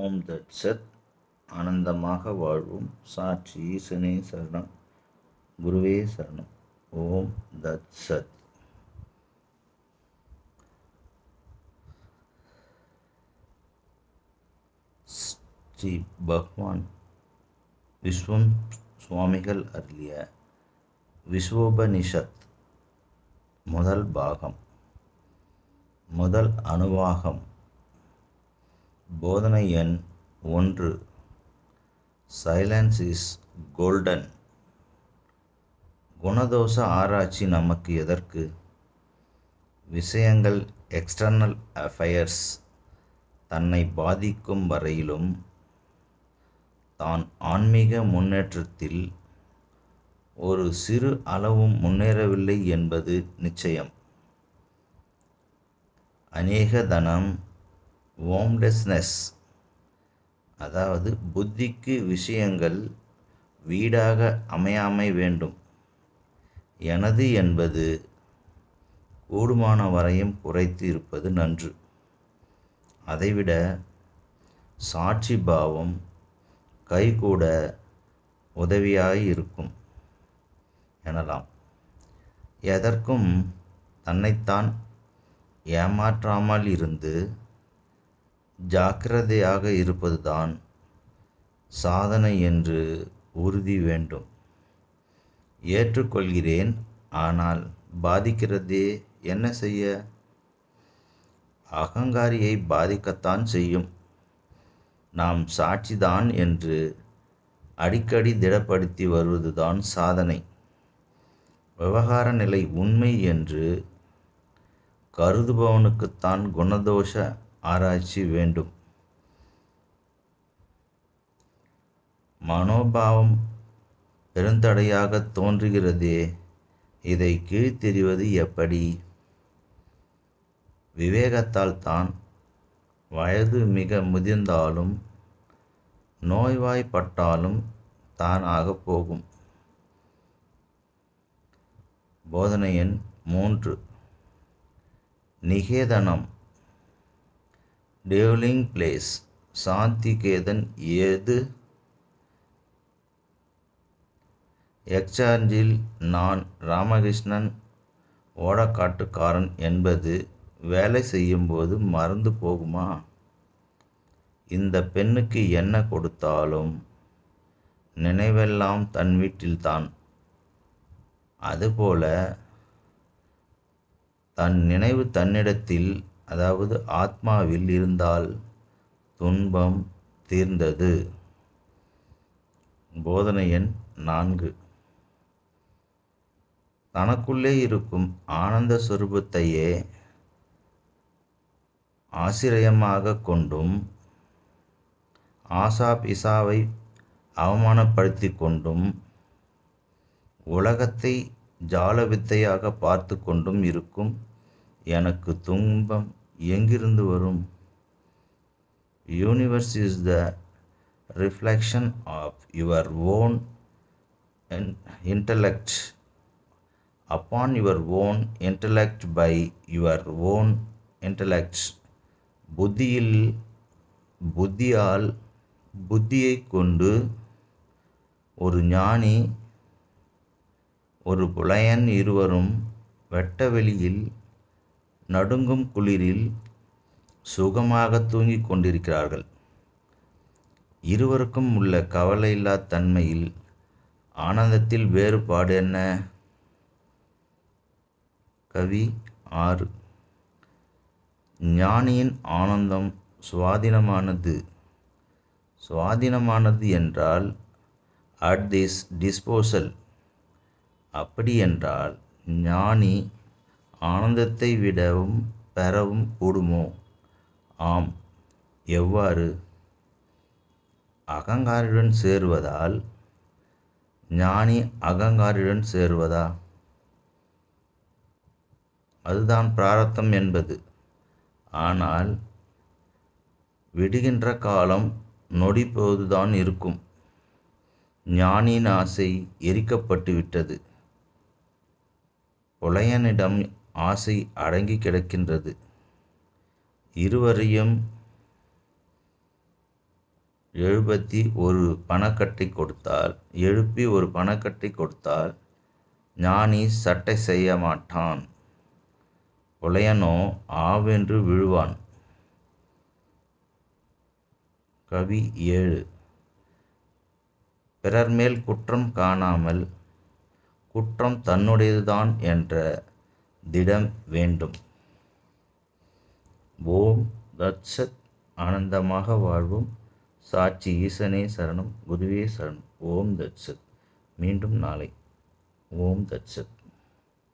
ஓம் தத் சத் ஆனந்தமாக வாழ்வும் சாட்சி ஈசனே சரணம் குருவே சரணம் ஓம் தத் சத் ஸ்ரீ பகவான் விஸ்வம் சுவாமிகள் அருளிய விஸ்வோபனிஷத் முதல் பாகம் முதல் அணுவாகம் போதனை எண் ஒன்று சைலன்ஸ் இஸ் கோல்டன் குணதோஷ ஆராய்ச்சி நமக்கு எதற்கு விஷயங்கள் எக்ஸ்டர்னல் அஃபயர்ஸ் தன்னை பாதிக்கும் வரையிலும் தான் ஆன்மீக முன்னேற்றத்தில் ஒரு சிறு அளவும் முன்னேறவில்லை என்பது நிச்சயம் அநேக தனம் ஓம்லெஸ்னஸ் அதாவது புத்திக்கு விஷயங்கள் வீடாக அமையாமை வேண்டும் எனது என்பது கூடுமான வரையும் குறைத்து இருப்பது நன்று அதைவிட சாட்சி பாவம் கைகூட உதவியாக இருக்கும் எனலாம் எதற்கும் தன்னைத்தான் ஏமாற்றாமல் இருந்து ஜாக்கிரதையாக இருப்பதுதான் சாதனை என்று உறுதி வேண்டும் ஏற்றுக்கொள்கிறேன் ஆனால் பாதிக்கிறதே என்ன செய்ய அகங்காரியை பாதிக்கத்தான் செய்யும் நாம் சாட்சிதான் என்று அடிக்கடி திடப்படுத்தி வருவதுதான் சாதனை விவகார நிலை உண்மை என்று கருதுபவனுக்குத்தான் குணதோஷ ஆராய்ச்சி வேண்டும் மனோபாவம் பெருந்தடையாக தோன்றுகிறதே இதை கீழ்த்தெறிவது எப்படி விவேகத்தால் தான் வயது மிக முதிர்ந்தாலும் நோய்வாய்ப்பட்டாலும் தானாக போகும் போதனையின் மூன்று நிகேதனம் டியூலிங் பிளேஸ் சாந்திகேதன் ஏது எக்ஸார்ஜில் நான் ராமகிருஷ்ணன் ஓடக்காட்டுக்காரன் என்பது வேலை செய்யும்போது மறந்து போகுமா இந்த பெண்ணுக்கு என்ன கொடுத்தாலும் நினைவெல்லாம் தன் வீட்டில்தான் அதுபோல தன் நினைவு தன்னிடத்தில் அதாவது ஆத்மாவில் இருந்தால் துன்பம் தீர்ந்தது போதனை எண் நான்கு தனக்குள்ளே இருக்கும் ஆனந்த சுரூபத்தையே ஆசிரியமாக கொண்டும் ஆசா பிசாவை அவமானப்படுத்தி கொண்டும் உலகத்தை ஜாலவித்தையாக பார்த்து கொண்டும் இருக்கும் எனக்கு துன்பம் எங்கிருந்து வரும் universe is the reflection of your own intellect upon your own intellect by your own intellect புத்தியில் புத்தியால் புத்தியை கொண்டு ஒரு ஞானி ஒரு புலையன் இருவரும் வெட்ட வெளியில் நடுங்கும் குளிரில் சுகமாக தூங்கிக் கொண்டிருக்கிறார்கள் இருவருக்கும் உள்ள கவலையில்லா தன்மையில் ஆனந்தத்தில் வேறுபாடு என்ன கவி ஆறு ஞானியின் ஆனந்தம் சுவாதீனமானது சுவாதீனமானது என்றால் அட் திஸ் டிஸ்போசல் அப்படி என்றால் ஞானி ஆனந்தத்தை விடவும் பெறவும் கூடுமோ ஆம் எவ்வாறு அகங்காரியுடன் சேருவதால் ஞானி அகங்காரியுடன் சேருவதா அதுதான் பிராரத்தம் என்பது ஆனால் விடுகின்ற காலம் நொடி போதுதான் இருக்கும் ஞானியின் ஆசை எரிக்கப்பட்டுவிட்டது விட்டது புலையனிடம் ஆசை அடங்கி கிடக்கின்றது இருவரையும் எழுபத்தி ஒரு பணக்கட்டை கொடுத்தால் எழுப்பி ஒரு பணக்கட்டை கொடுத்தால் ஞானி சட்டை செய்ய மாட்டான் புலையனோ ஆவென்று விழுவான் கவி ஏழு பிறர் மேல் குற்றம் காணாமல் குற்றம் தன்னுடையதுதான் என்ற திடம் வேண்டும் ஓம் தத்சத் ஆனந்தமாக வாழ்வோம் சாட்சி ஈசனே சரணம் குருவே சரணம் ஓம் தத்சத் மீண்டும் நாளை ஓம் தத்சத்